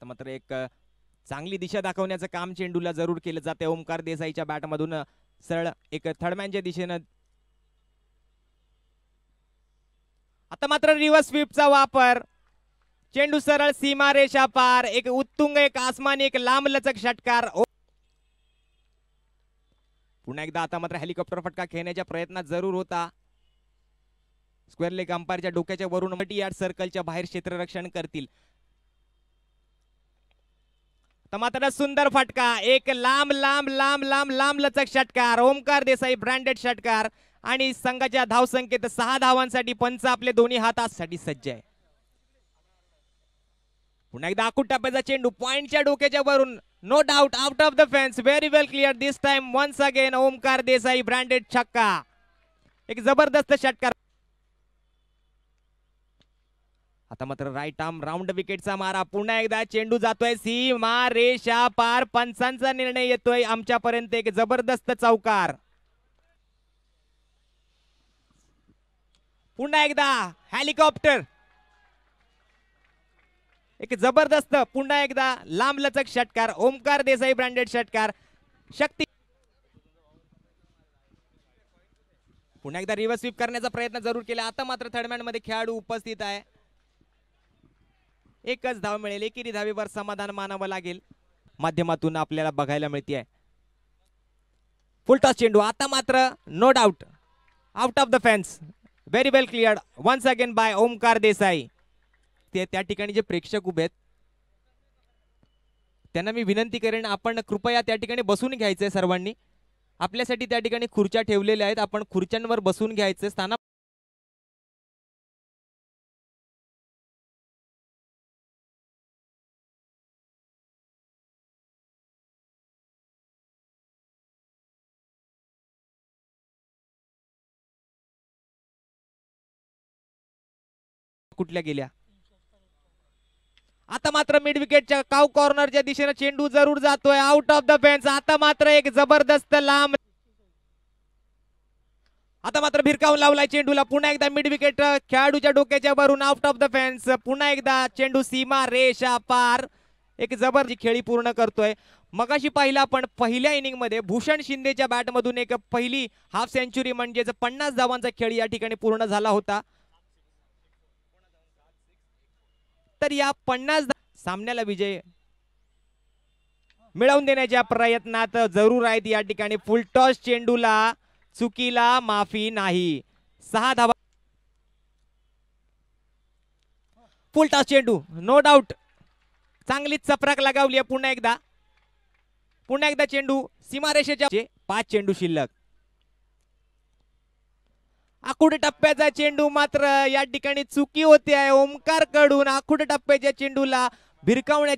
आता मात्र एक चांगली दिशा दाखवण्याचं काम चेंडूला जरूर केलं जाते ओमकार देसाईच्या बॅटमधून सरळ एक थर्डमॅनच्या दिशेनं आता मात्र रिव्हर्स स्वीपचा वापर चेंडू सरळ सीमा रेषा पार एक उत्तुंग एक आसमानी एक लांब लचक षटकार पुन्हा एकदा आता मात्र हेलिकॉप्टर फटका खेळण्याच्या प्रयत्न जरूर होता स्क्वेअर लेक अंपायरच्या डोक्याच्या वरून यार्ड सर्कलच्या बाहेर क्षेत्ररक्षण करतील तर मात्र सुंदर फटका एक लांब लांब लांब लांब लांब लचक षटकार ओमकार देसाई ब्रँडेड षटकार आणि संघाच्या धावसंख्येत सहा धावांसाठी पंच आपले दोन्ही साठी सज्ज आहे पुन्हा एकदा आकूट टप्प्याचा चेंडू पॉईंटच्या डोक्याच्या वरून no doubt out of the fans very well clear this time once again Omkar Desai branded छक्का एक जबरदस्त षटकार आता मात्र राईट आर्म राऊंड विकेटचा मारा पुन्हा एकदा चेंडू जातोय सीमा रेषा पार पंचांचा निर्णय येतोय आमच्यापर्यंत एक जबरदस्त चौकार पुन्हा एकदा हेलिकॉप्टर एक जबरदस्त पुन्हा एकदा लांब लचक षटकार ओमकार देसाई ब्रँडेड षटकार शक्ती पुन्हा एकदा रिव्हर्स स्वीप करण्याचा प्रयत्न जरूर केला आता मात्र थर्डमॅन मध्ये खेळाडू उपस्थित आहे एकच धाव मिळेल एकेरी धावेवर समाधान मानावं लागेल माध्यमातून आपल्याला बघायला मिळते आहे फुलटॉस चेंडू आता मात्र no doubt out of the fans very well cleared once again by Omkar Desai ते त्या ठिकाणी जे प्रेक्षक उभे आहेत त्यांना मी विनंती करेन आपण कृपया त्या ठिकाणी बसून घ्यायचं आहे सर्वांनी आपल्यासाठी त्या ठिकाणी खुर्च्या ठेवलेल्या आहेत आपण खुर्च्यांवर बसून घ्यायचं स्थाना कुठल्या गेल्या आता मात्र मिड विकेटच्या काव कॉर्नरच्या दिशेनं चेंडू जरूर जातोय आउट ऑफ द फेन्स आता मात्र एक जबरदस्त लांब आता मात्र भिरकावून लावलाय चेंडूला पुन्हा एकदा मिड विकेट खेळाडूच्या डोक्याच्या वरून आउट ऑफ द फेन्स पुन्हा एकदा चेंडू सीमा रेषा पार एक जबरदस्त खेळी पूर्ण करतोय मगाशी पाहिला पण पहिल्या इनिंग मध्ये भूषण शिंदेच्या बॅटमधून एक पहिली हाफ सेंचुरी म्हणजेच पन्नास धावांचा खेळ या ठिकाणी पूर्ण झाला होता तर या पन्नास सामन्याला विजय मिळवून देण्याच्या प्रयत्नात जरूर आहेत या ठिकाणी फुल टॉस चेंडूला चुकीला माफी नाही सहा धावा टॉस चेंडू नो डाऊट चांगली चपराक लगावली आहे पुन्हा एकदा पुन्हा एकदा चेंडू सीमारेषेच्या पाच चेंडू शिल्लक आखुड टप्प्याचा चेंडू मात्र या ठिकाणी चुकी होते आहे ओमकार कडून आखुड टप्प्याच्या चेंडूला भिरकावण्या